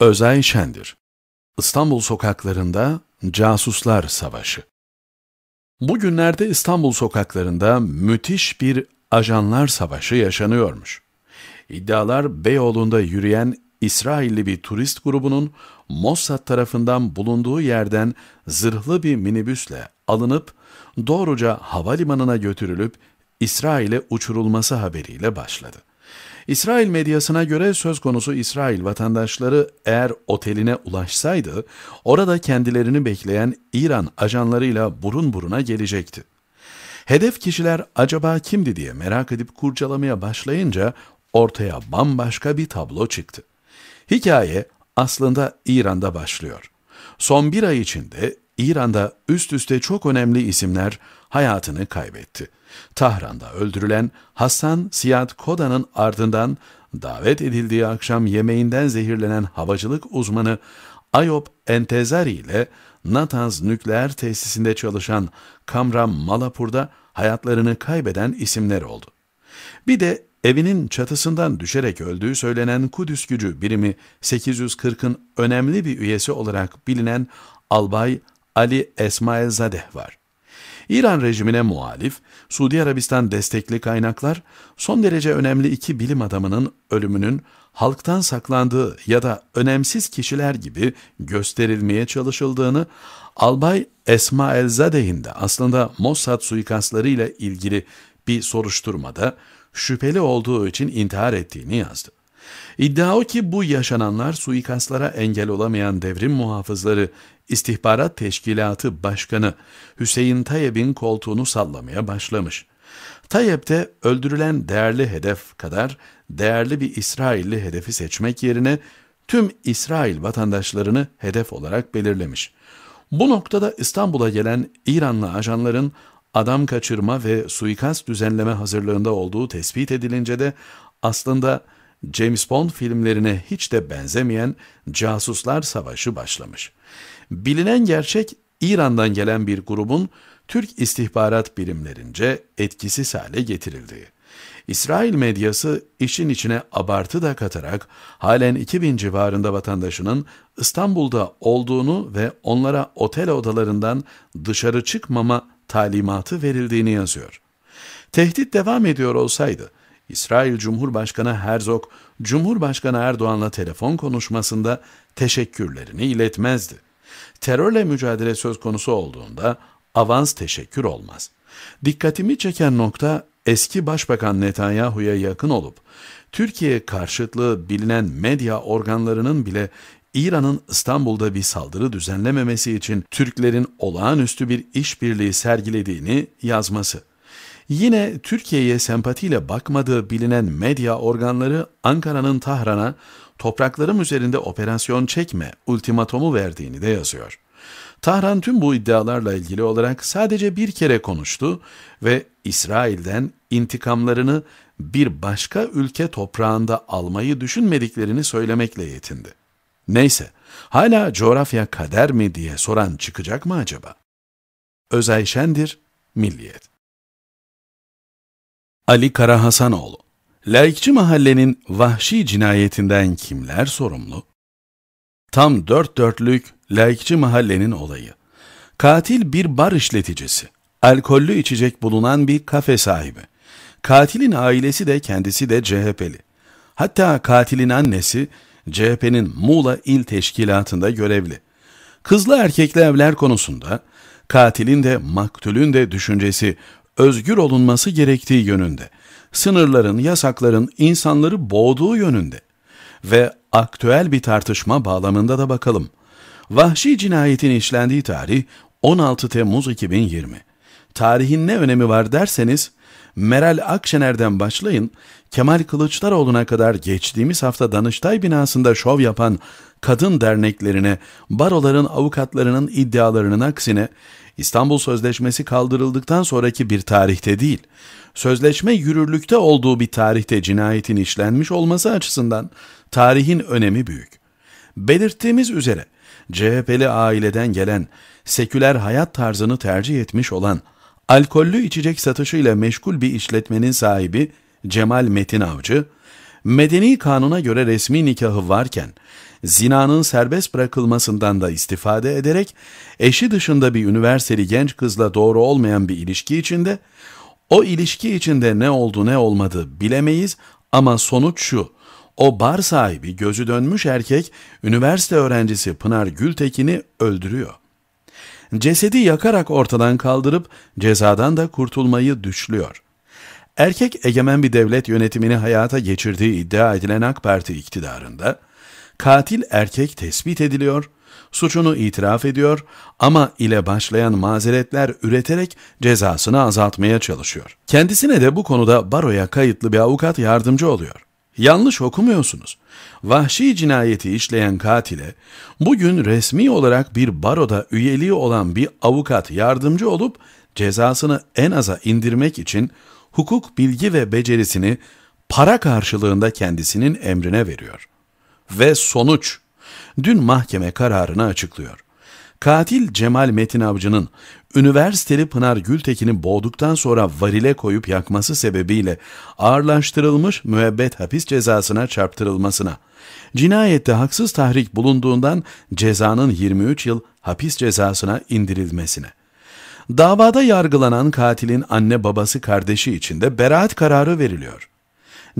Özay Şendir İstanbul Sokaklarında Casuslar Savaşı Bugünlerde İstanbul sokaklarında müthiş bir ajanlar savaşı yaşanıyormuş. İddialar Beyoğlu'nda yürüyen İsrailli bir turist grubunun Mossad tarafından bulunduğu yerden zırhlı bir minibüsle alınıp doğruca havalimanına götürülüp İsrail'e uçurulması haberiyle başladı. İsrail medyasına göre söz konusu İsrail vatandaşları eğer oteline ulaşsaydı, orada kendilerini bekleyen İran ajanlarıyla burun buruna gelecekti. Hedef kişiler acaba kimdi diye merak edip kurcalamaya başlayınca ortaya bambaşka bir tablo çıktı. Hikaye aslında İran'da başlıyor. Son bir ay içinde İran'da üst üste çok önemli isimler hayatını kaybetti. Tahran'da öldürülen Hasan Siyad Koda'nın ardından davet edildiği akşam yemeğinden zehirlenen havacılık uzmanı Ayop Entezari ile Natanz nükleer tesisinde çalışan Kamram Malapur'da hayatlarını kaybeden isimler oldu. Bir de evinin çatısından düşerek öldüğü söylenen Kudüs gücü birimi 840'ın önemli bir üyesi olarak bilinen Albay Ali Esmaelzadeh var. İran rejimine muhalif, Suudi Arabistan destekli kaynaklar son derece önemli iki bilim adamının ölümünün halktan saklandığı ya da önemsiz kişiler gibi gösterilmeye çalışıldığını, Albay Esma Elzadeh'in de aslında Mossad suikastlarıyla ilgili bir soruşturmada şüpheli olduğu için intihar ettiğini yazdı. İddia o ki bu yaşananlar suikastlara engel olamayan devrim muhafızları istihbarat Teşkilatı Başkanı Hüseyin Tayyip'in koltuğunu sallamaya başlamış. Tayyip'te öldürülen değerli hedef kadar değerli bir İsrailli hedefi seçmek yerine tüm İsrail vatandaşlarını hedef olarak belirlemiş. Bu noktada İstanbul'a gelen İranlı ajanların adam kaçırma ve suikast düzenleme hazırlığında olduğu tespit edilince de aslında James Bond filmlerine hiç de benzemeyen casuslar savaşı başlamış. Bilinen gerçek İran'dan gelen bir grubun Türk istihbarat birimlerince etkisiz hale getirildiği. İsrail medyası işin içine abartı da katarak halen 2000 civarında vatandaşının İstanbul'da olduğunu ve onlara otel odalarından dışarı çıkmama talimatı verildiğini yazıyor. Tehdit devam ediyor olsaydı İsrail Cumhurbaşkanı Herzog, Cumhurbaşkanı Erdoğan'la telefon konuşmasında teşekkürlerini iletmezdi. Terörle mücadele söz konusu olduğunda avans teşekkür olmaz. Dikkatimi çeken nokta eski Başbakan Netanyahu'ya yakın olup Türkiye karşıtlığı bilinen medya organlarının bile İran'ın İstanbul'da bir saldırı düzenlememesi için Türklerin olağanüstü bir işbirliği sergilediğini yazması. Yine Türkiye'ye sempatiyle bakmadığı bilinen medya organları Ankara'nın Tahran'a topraklarım üzerinde operasyon çekme ultimatomu verdiğini de yazıyor. Tahran tüm bu iddialarla ilgili olarak sadece bir kere konuştu ve İsrail'den intikamlarını bir başka ülke toprağında almayı düşünmediklerini söylemekle yetindi. Neyse, hala coğrafya kader mi diye soran çıkacak mı acaba? Özay Şendir, Milliyet Ali Karahasanoğlu Laikçi Mahallenin vahşi cinayetinden kimler sorumlu? Tam dört dörtlük Laikçi Mahallenin olayı. Katil bir bar işleticisi, alkollü içecek bulunan bir kafe sahibi. Katilin ailesi de kendisi de CHP'li. Hatta katilin annesi CHP'nin Muğla İl Teşkilatı'nda görevli. Kızlı erkekli evler konusunda katilin de maktulün de düşüncesi özgür olunması gerektiği yönünde, sınırların, yasakların insanları boğduğu yönünde ve aktüel bir tartışma bağlamında da bakalım. Vahşi cinayetin işlendiği tarih 16 Temmuz 2020. Tarihin ne önemi var derseniz Meral Akşener'den başlayın, Kemal Kılıçdaroğlu'na kadar geçtiğimiz hafta Danıştay binasında şov yapan kadın derneklerine, baroların avukatlarının iddialarının aksine İstanbul Sözleşmesi kaldırıldıktan sonraki bir tarihte değil, sözleşme yürürlükte olduğu bir tarihte cinayetin işlenmiş olması açısından tarihin önemi büyük. Belirttiğimiz üzere CHP'li aileden gelen, seküler hayat tarzını tercih etmiş olan Alkollü içecek satışıyla meşgul bir işletmenin sahibi Cemal Metin Avcı, medeni kanuna göre resmi nikahı varken zinanın serbest bırakılmasından da istifade ederek eşi dışında bir üniversiteli genç kızla doğru olmayan bir ilişki içinde, o ilişki içinde ne oldu ne olmadı bilemeyiz ama sonuç şu, o bar sahibi gözü dönmüş erkek üniversite öğrencisi Pınar Gültekin'i öldürüyor cesedi yakarak ortadan kaldırıp cezadan da kurtulmayı düşlüyor. Erkek egemen bir devlet yönetimini hayata geçirdiği iddia edilen AK Parti iktidarında, katil erkek tespit ediliyor, suçunu itiraf ediyor ama ile başlayan mazeretler üreterek cezasını azaltmaya çalışıyor. Kendisine de bu konuda baroya kayıtlı bir avukat yardımcı oluyor. Yanlış okumuyorsunuz. Vahşi cinayeti işleyen katile bugün resmi olarak bir baroda üyeliği olan bir avukat yardımcı olup cezasını en aza indirmek için hukuk bilgi ve becerisini para karşılığında kendisinin emrine veriyor. Ve sonuç dün mahkeme kararını açıklıyor. Katil Cemal Metin Avcı'nın üniversiteli Pınar Gültekin'i boğduktan sonra varile koyup yakması sebebiyle ağırlaştırılmış müebbet hapis cezasına çarptırılmasına, cinayette haksız tahrik bulunduğundan cezanın 23 yıl hapis cezasına indirilmesine, davada yargılanan katilin anne babası kardeşi için de beraat kararı veriliyor.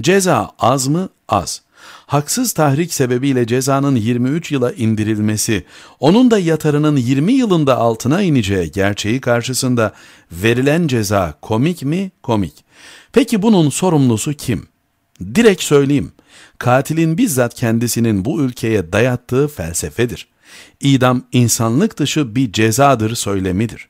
Ceza az mı? Az haksız tahrik sebebiyle cezanın 23 yıla indirilmesi, onun da yatarının 20 yılında altına ineceği gerçeği karşısında verilen ceza komik mi? Komik. Peki bunun sorumlusu kim? Direkt söyleyeyim. Katilin bizzat kendisinin bu ülkeye dayattığı felsefedir. İdam insanlık dışı bir cezadır söylemidir.''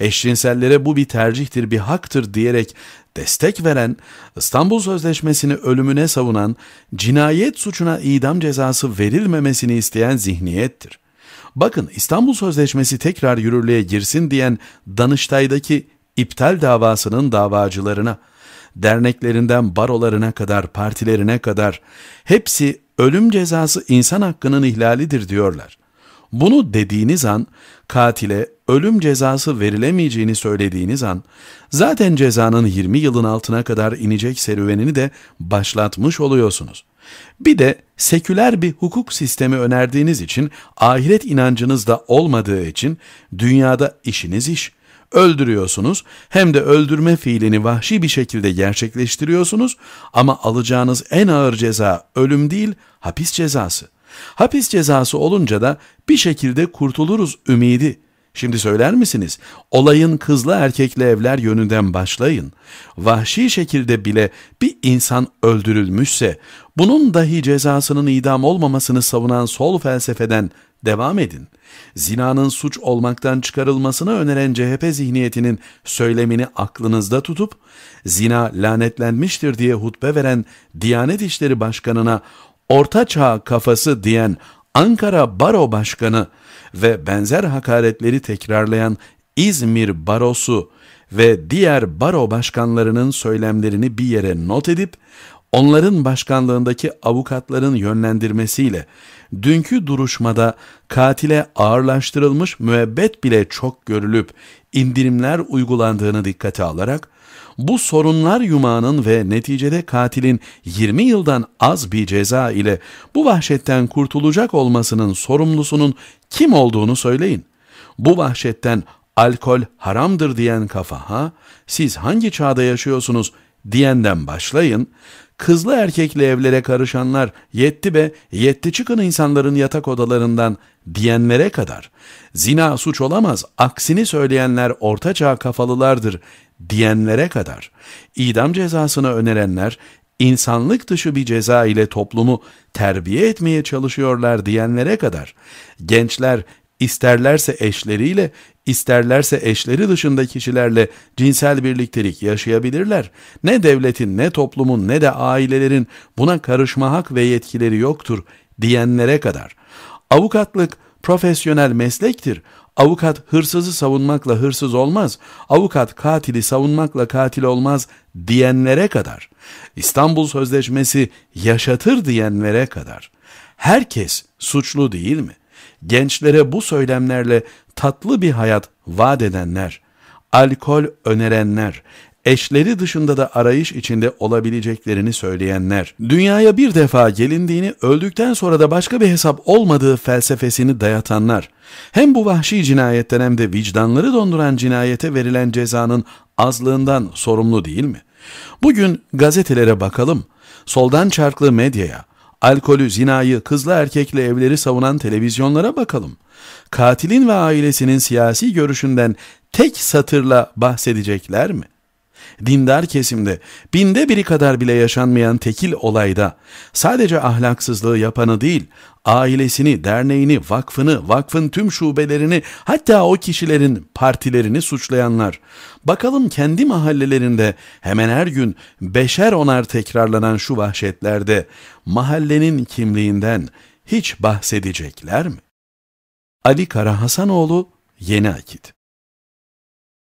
Eşcinsellere bu bir tercihtir, bir haktır diyerek destek veren, İstanbul Sözleşmesi'ni ölümüne savunan, cinayet suçuna idam cezası verilmemesini isteyen zihniyettir. Bakın İstanbul Sözleşmesi tekrar yürürlüğe girsin diyen Danıştay'daki iptal davasının davacılarına, derneklerinden barolarına kadar, partilerine kadar hepsi ölüm cezası insan hakkının ihlalidir diyorlar. Bunu dediğiniz an katile ölüm cezası verilemeyeceğini söylediğiniz an zaten cezanın 20 yılın altına kadar inecek serüvenini de başlatmış oluyorsunuz. Bir de seküler bir hukuk sistemi önerdiğiniz için ahiret inancınız da olmadığı için dünyada işiniz iş. Öldürüyorsunuz hem de öldürme fiilini vahşi bir şekilde gerçekleştiriyorsunuz ama alacağınız en ağır ceza ölüm değil hapis cezası. Hapis cezası olunca da bir şekilde kurtuluruz ümidi. Şimdi söyler misiniz? Olayın kızlı erkekli evler yönünden başlayın. Vahşi şekilde bile bir insan öldürülmüşse bunun dahi cezasının idam olmamasını savunan sol felsefeden devam edin. Zinanın suç olmaktan çıkarılmasını öneren CHP zihniyetinin söylemini aklınızda tutup, zina lanetlenmiştir diye hutbe veren Diyanet İşleri Başkanı'na Orta Çağ kafası diyen Ankara Baro Başkanı ve benzer hakaretleri tekrarlayan İzmir Barosu ve diğer baro başkanlarının söylemlerini bir yere not edip onların başkanlığındaki avukatların yönlendirmesiyle dünkü duruşmada katile ağırlaştırılmış müebbet bile çok görülüp indirimler uygulandığını dikkate alarak bu sorunlar yumağının ve neticede katilin 20 yıldan az bir ceza ile bu vahşetten kurtulacak olmasının sorumlusunun kim olduğunu söyleyin. Bu vahşetten alkol haramdır diyen kafa ha siz hangi çağda yaşıyorsunuz diyenden başlayın, kızlı erkekle evlere karışanlar yetti be, yetti çıkın insanların yatak odalarından diyenlere kadar, zina suç olamaz, aksini söyleyenler ortaçağ kafalılardır diyenlere kadar, İdam cezasını önerenler, insanlık dışı bir ceza ile toplumu terbiye etmeye çalışıyorlar diyenlere kadar, gençler isterlerse eşleriyle, İsterlerse eşleri dışında kişilerle cinsel birliktelik yaşayabilirler. Ne devletin, ne toplumun, ne de ailelerin buna karışma hak ve yetkileri yoktur diyenlere kadar. Avukatlık profesyonel meslektir. Avukat hırsızı savunmakla hırsız olmaz, avukat katili savunmakla katil olmaz diyenlere kadar, İstanbul Sözleşmesi yaşatır diyenlere kadar, herkes suçlu değil mi?'' gençlere bu söylemlerle tatlı bir hayat vaat edenler, alkol önerenler, eşleri dışında da arayış içinde olabileceklerini söyleyenler, dünyaya bir defa gelindiğini öldükten sonra da başka bir hesap olmadığı felsefesini dayatanlar, hem bu vahşi cinayetten hem de vicdanları donduran cinayete verilen cezanın azlığından sorumlu değil mi? Bugün gazetelere bakalım, soldan çarklı medyaya, alkolü, zinayı, kızla erkekle evleri savunan televizyonlara bakalım. Katilin ve ailesinin siyasi görüşünden tek satırla bahsedecekler mi? dindar kesimde binde biri kadar bile yaşanmayan tekil olayda sadece ahlaksızlığı yapanı değil, ailesini, derneğini, vakfını, vakfın tüm şubelerini hatta o kişilerin partilerini suçlayanlar. Bakalım kendi mahallelerinde hemen her gün beşer onar tekrarlanan şu vahşetlerde mahallenin kimliğinden hiç bahsedecekler mi? Ali Karahasanoğlu Yeni Akit